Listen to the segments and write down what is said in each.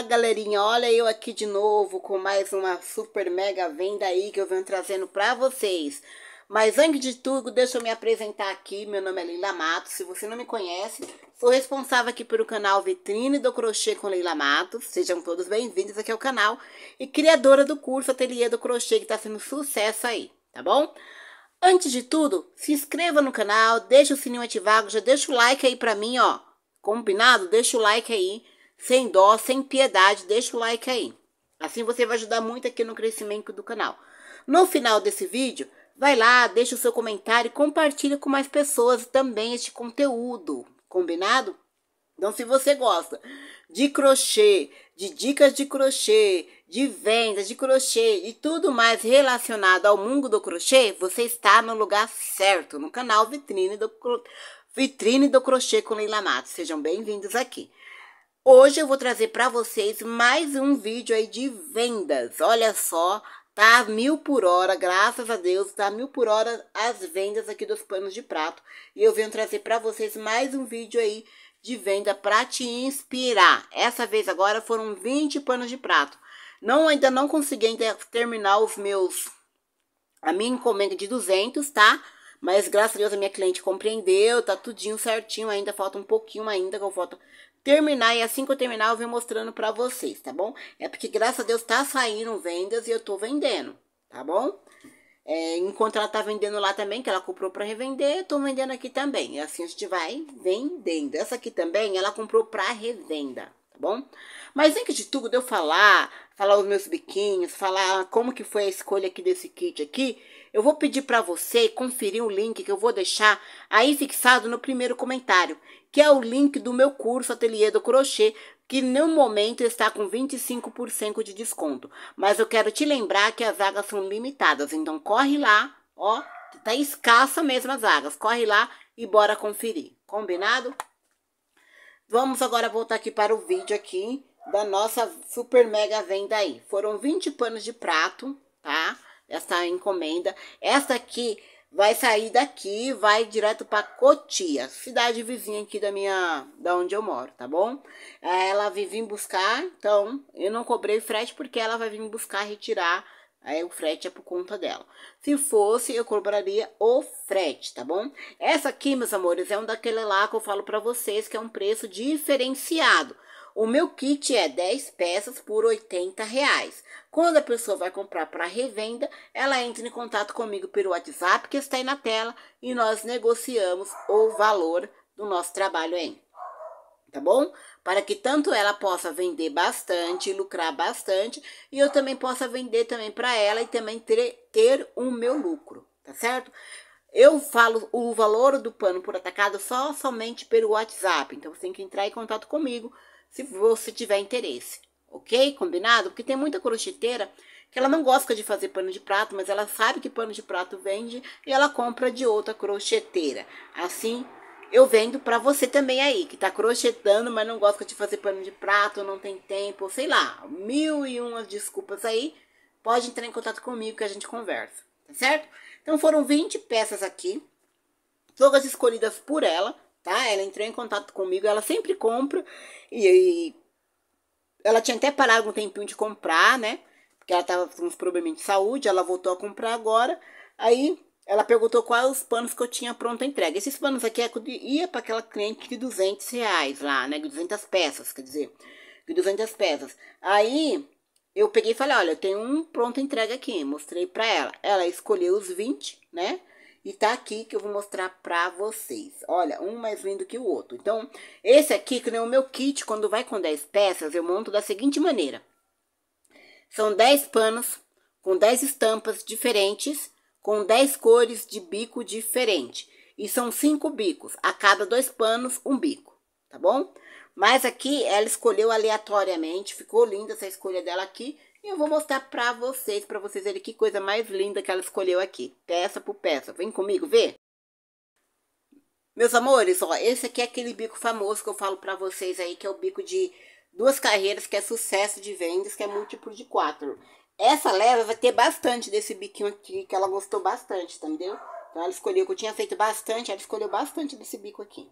Olá galerinha, olha eu aqui de novo com mais uma super mega venda aí que eu venho trazendo para vocês. Mas antes de tudo, deixa eu me apresentar aqui, meu nome é Leila Matos, se você não me conhece, sou responsável aqui pelo canal Vitrine do Crochê com Leila Matos, sejam todos bem-vindos aqui ao canal e criadora do curso Ateliê do Crochê que está sendo sucesso aí, tá bom? Antes de tudo, se inscreva no canal, deixa o sininho ativado, já deixa o like aí para mim, ó, combinado? Deixa o like aí sem dó, sem piedade, deixa o like aí. Assim você vai ajudar muito aqui no crescimento do canal. No final desse vídeo, vai lá, deixa o seu comentário e compartilha com mais pessoas também este conteúdo, combinado? Então, se você gosta de crochê, de dicas de crochê, de vendas de crochê e tudo mais relacionado ao mundo do crochê, você está no lugar certo, no canal Vitrine do, Vitrine do Crochê com Leila Matos. Sejam bem-vindos aqui. Hoje eu vou trazer para vocês mais um vídeo aí de vendas. Olha só, tá mil por hora, graças a Deus, tá mil por hora as vendas aqui dos panos de prato. E eu venho trazer para vocês mais um vídeo aí de venda para te inspirar. Essa vez agora foram 20 panos de prato. Não, ainda não consegui ainda terminar os meus, a minha encomenda de 200, tá? Mas graças a Deus a minha cliente compreendeu, tá tudinho certinho ainda, falta um pouquinho ainda, que eu falta, terminar e assim que eu terminar eu venho mostrando para vocês, tá bom? É porque graças a Deus tá saindo vendas e eu tô vendendo, tá bom? É, enquanto ela tá vendendo lá também, que ela comprou para revender, tô vendendo aqui também. E assim a gente vai vendendo. Essa aqui também ela comprou para revenda, tá bom? Mas antes de tudo, eu falar, falar os meus biquinhos, falar como que foi a escolha aqui desse kit aqui, eu vou pedir para você conferir o link que eu vou deixar aí fixado no primeiro comentário, que é o link do meu curso Ateliê do Crochê, que no momento está com 25% de desconto. Mas eu quero te lembrar que as vagas são limitadas, então corre lá, ó, tá escassa mesmo as vagas. Corre lá e bora conferir, combinado? Vamos agora voltar aqui para o vídeo aqui da nossa super mega venda aí. Foram 20 panos de prato, tá? essa encomenda. Essa aqui vai sair daqui, vai direto para Cotia, cidade vizinha aqui da minha, da onde eu moro, tá bom? Eh, ela vai vir buscar, então eu não cobrei frete porque ela vai vir buscar retirar. Aí o frete é por conta dela. Se fosse, eu cobraria o frete, tá bom? Essa aqui, meus amores, é um daquele lá que eu falo para vocês que é um preço diferenciado. O meu kit é 10 peças por 80 reais. Quando a pessoa vai comprar para revenda, ela entra em contato comigo pelo WhatsApp que está aí na tela e nós negociamos o valor do nosso trabalho em tá bom? Para que tanto ela possa vender bastante, lucrar bastante, e eu também possa vender também para ela e também ter, ter o um meu lucro, tá certo? Eu falo o valor do pano por atacado só somente pelo WhatsApp, então você tem que entrar em contato comigo se você tiver interesse, ok? Combinado? Porque tem muita crocheteira que ela não gosta de fazer pano de prato, mas ela sabe que pano de prato vende e ela compra de outra crocheteira. Assim, eu vendo para você também aí, que tá crochetando, mas não gosta de fazer pano de prato, não tem tempo, sei lá, mil e umas desculpas aí, pode entrar em contato comigo que a gente conversa, tá certo? Então foram 20 peças aqui, todas escolhidas por ela, tá? Ela entrou em contato comigo, ela sempre compra e, e ela tinha até parado um tempinho de comprar, né? Porque ela tava com uns problemas de saúde, ela voltou a comprar agora. Aí ela perguntou quais os panos que eu tinha a entrega. Esses panos aqui é, ia para aquela cliente de 200 reais lá, né? De 200 peças, quer dizer, de 200 peças. Aí eu peguei e falei: olha, eu tenho um pronto entrega aqui. Mostrei para ela. Ela escolheu os 20, né? E tá aqui que eu vou mostrar pra vocês. Olha, um mais lindo que o outro. Então, esse aqui, que é o meu kit, quando vai com 10 peças, eu monto da seguinte maneira. São 10 panos com 10 estampas diferentes, com 10 cores de bico diferente. E são 5 bicos, a cada dois panos, um bico, tá bom? Mas aqui, ela escolheu aleatoriamente, ficou linda essa escolha dela aqui, e eu vou mostrar pra vocês, pra vocês verem que coisa mais linda que ela escolheu aqui. Peça por peça. Vem comigo ver. Meus amores, ó, esse aqui é aquele bico famoso que eu falo pra vocês aí, que é o bico de duas carreiras, que é sucesso de vendas, que é múltiplo de quatro. Essa leva vai ter bastante desse biquinho aqui, que ela gostou bastante, tá entendeu? Então ela escolheu, que eu tinha feito bastante, ela escolheu bastante desse bico aqui.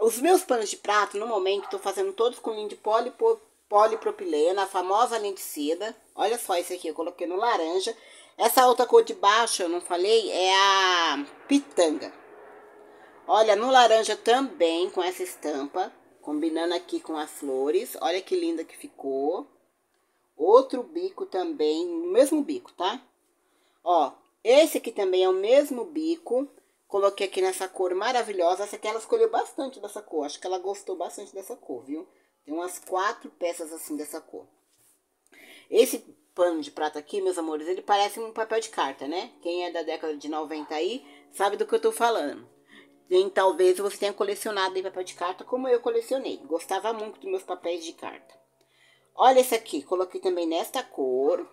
Os meus panos de prato, no momento, estou fazendo todos com linho de poli polipropilena, a famosa lenticida. Olha só esse aqui, eu coloquei no laranja. Essa outra cor de baixo, eu não falei, é a pitanga. Olha, no laranja também, com essa estampa, combinando aqui com as flores. Olha que linda que ficou. Outro bico também, no mesmo bico, tá? Ó, esse aqui também é o mesmo bico. Coloquei aqui nessa cor maravilhosa. Essa aqui ela escolheu bastante dessa cor. Acho que ela gostou bastante dessa cor, viu? Tem umas quatro peças assim dessa cor. Esse pano de prata aqui, meus amores, ele parece um papel de carta, né? Quem é da década de 90 aí sabe do que eu tô falando. E talvez você tenha colecionado em papel de carta como eu colecionei. Gostava muito dos meus papéis de carta. Olha esse aqui, coloquei também nesta cor,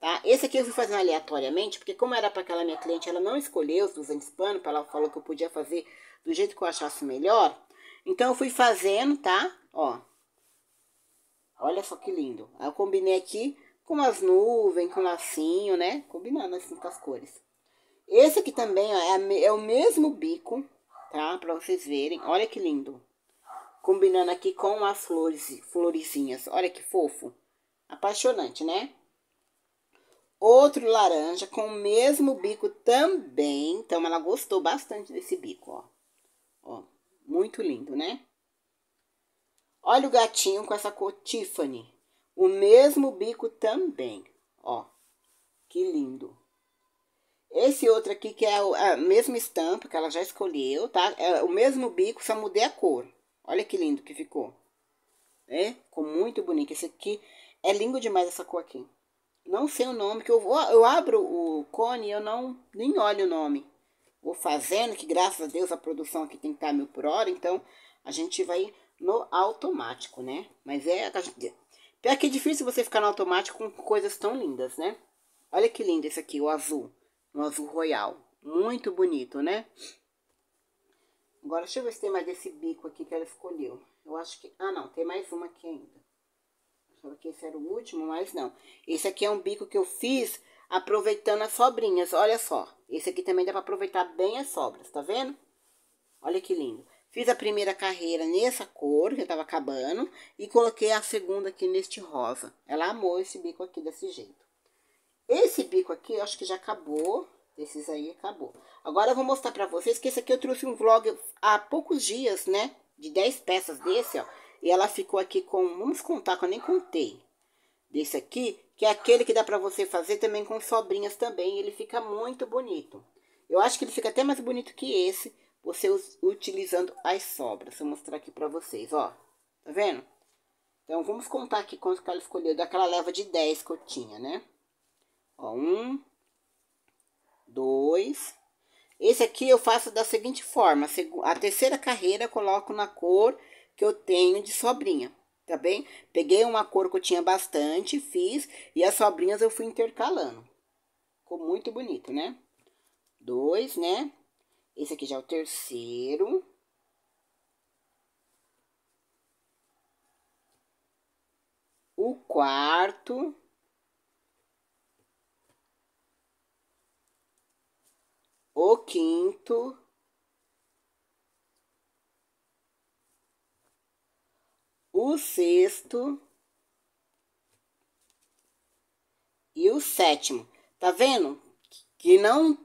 tá? Esse aqui eu fui fazendo aleatoriamente, porque como era para aquela minha cliente, ela não escolheu os 200 pano, ela falou que eu podia fazer do jeito que eu achasse melhor. Então, eu fui fazendo, tá? Ó. Olha só que lindo. Aí, eu combinei aqui com as nuvens, com lacinho, né? Combinando assim com as cores. Esse aqui também, ó, é, é o mesmo bico, tá? Pra vocês verem. Olha que lindo. Combinando aqui com as flores, florezinhas. Olha que fofo. Apaixonante, né? Outro laranja com o mesmo bico também. Então, ela gostou bastante desse bico, ó. Ó. Muito lindo, né? Olha o gatinho com essa cor Tiffany. O mesmo bico também, ó. Que lindo. Esse outro aqui, que é a mesma estampa que ela já escolheu, tá? É o mesmo bico, só mudei a cor. Olha que lindo que ficou. É? Ficou muito bonito. Esse aqui é lindo demais essa cor aqui. Não sei o nome, que eu vou, eu abro o cone e eu não nem olho o nome vou fazendo, que graças a Deus a produção aqui tem que estar tá mil por hora, então a gente vai no automático, né? Mas é. Pior é que é difícil você ficar no automático com coisas tão lindas, né? Olha que lindo esse aqui, o azul. Um azul royal. Muito bonito, né? Agora, deixa eu ver se tem mais desse bico aqui que ela escolheu. Eu acho que... Ah, não. Tem mais uma aqui ainda. Achava que esse era o último, mas não. Esse aqui é um bico que eu fiz aproveitando as sobrinhas. Olha só. Esse aqui também dá para aproveitar bem as sobras, tá vendo? Olha que lindo. Fiz a primeira carreira nessa cor, que estava acabando, e coloquei a segunda aqui neste rosa. Ela amou esse bico aqui desse jeito. Esse bico aqui, eu acho que já acabou. Esses aí acabou. Agora eu vou mostrar pra vocês que esse aqui eu trouxe um vlog há poucos dias, né? De 10 peças desse, ó. E ela ficou aqui com, vamos contar, que eu nem contei. Desse aqui, que é aquele que dá para você fazer também com sobrinhas também. Ele fica muito bonito. Eu acho que ele fica até mais bonito que esse, você utilizando as sobras. Vou mostrar aqui para vocês, ó. Tá vendo? Então, vamos contar aqui quantos que ela escolheu daquela leva de 10 que eu tinha, né? Ó, um, dois. Esse aqui eu faço da seguinte forma. A terceira carreira eu coloco na cor que eu tenho de sobrinha tá bem? Peguei uma cor que eu tinha bastante, fiz, e as sobrinhas eu fui intercalando. Ficou muito bonito, né? Dois, né? Esse aqui já é o terceiro. O quarto. O quinto. o sexto e o sétimo. Tá vendo? Que não.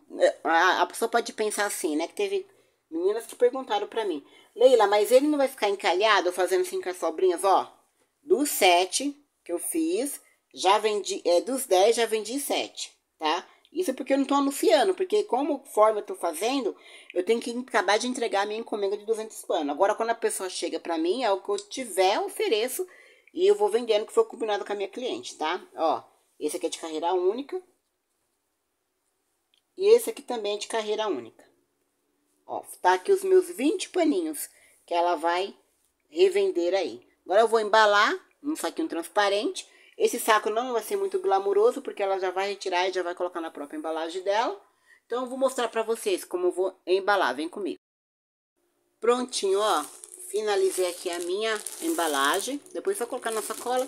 A, a pessoa pode pensar assim, né? Que teve meninas que perguntaram para mim: Leila, mas ele não vai ficar encalhado fazendo assim com as sobrinhas? Ó, do sete que eu fiz, já vendi. É, dos dez já vendi sete, tá? Isso é porque eu não estou anunciando, porque como forma eu estou fazendo, eu tenho que acabar de entregar a minha encomenda de 200 panos. Agora, quando a pessoa chega para mim, é o que eu tiver, eu ofereço e eu vou vendendo o que foi combinado com a minha cliente, tá? Ó, esse aqui é de carreira única. E esse aqui também é de carreira única. Ó, tá aqui os meus 20 paninhos que ela vai revender aí. Agora eu vou embalar num saquinho transparente esse saco não vai ser muito glamuroso, porque ela já vai retirar e já vai colocar na própria embalagem dela. Então, eu vou mostrar pra vocês como eu vou embalar. Vem comigo. Prontinho, ó. Finalizei aqui a minha embalagem. Depois vou colocar na sacola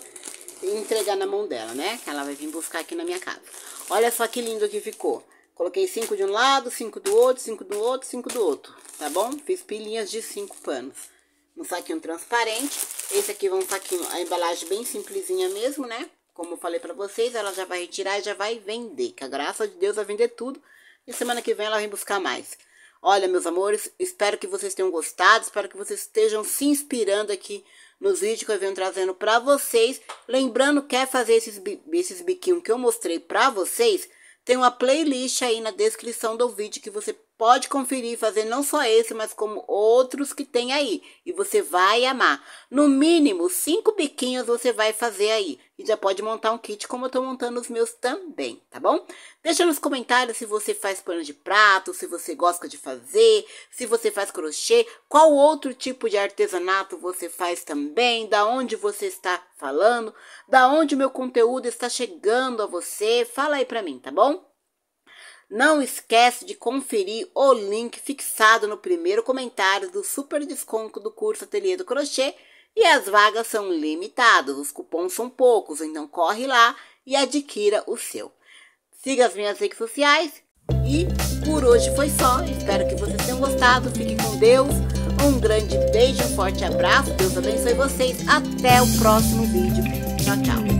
e entregar na mão dela, né? Que ela vai vir buscar aqui na minha casa. Olha só que lindo que ficou. Coloquei cinco de um lado, cinco do outro, cinco do outro, cinco do outro, tá bom? Fiz pilinhas de cinco panos um saquinho transparente. Esse aqui é um saquinho, a embalagem bem simplesinha mesmo, né? Como eu falei pra vocês, ela já vai retirar e já vai vender. Que a graça de Deus vai é vender tudo. E semana que vem ela vem buscar mais. Olha, meus amores, espero que vocês tenham gostado. Espero que vocês estejam se inspirando aqui nos vídeos que eu venho trazendo pra vocês. Lembrando, quer fazer esses, esses biquinhos que eu mostrei pra vocês? Tem uma playlist aí na descrição do vídeo que você Pode conferir e fazer não só esse, mas como outros que tem aí. E você vai amar. No mínimo, cinco biquinhos você vai fazer aí. E já pode montar um kit como eu tô montando os meus também, tá bom? Deixa nos comentários se você faz pano de prato, se você gosta de fazer, se você faz crochê, qual outro tipo de artesanato você faz também, da onde você está falando, da onde meu conteúdo está chegando a você. Fala aí pra mim, tá bom? Não esquece de conferir o link fixado no primeiro comentário do super desconto do curso Ateliê do Crochê e as vagas são limitadas, os cupons são poucos, então corre lá e adquira o seu. Siga as minhas redes sociais e por hoje foi só. Espero que vocês tenham gostado. Fique com Deus. Um grande beijo, um forte abraço. Deus abençoe vocês. Até o próximo vídeo. Tchau, tchau.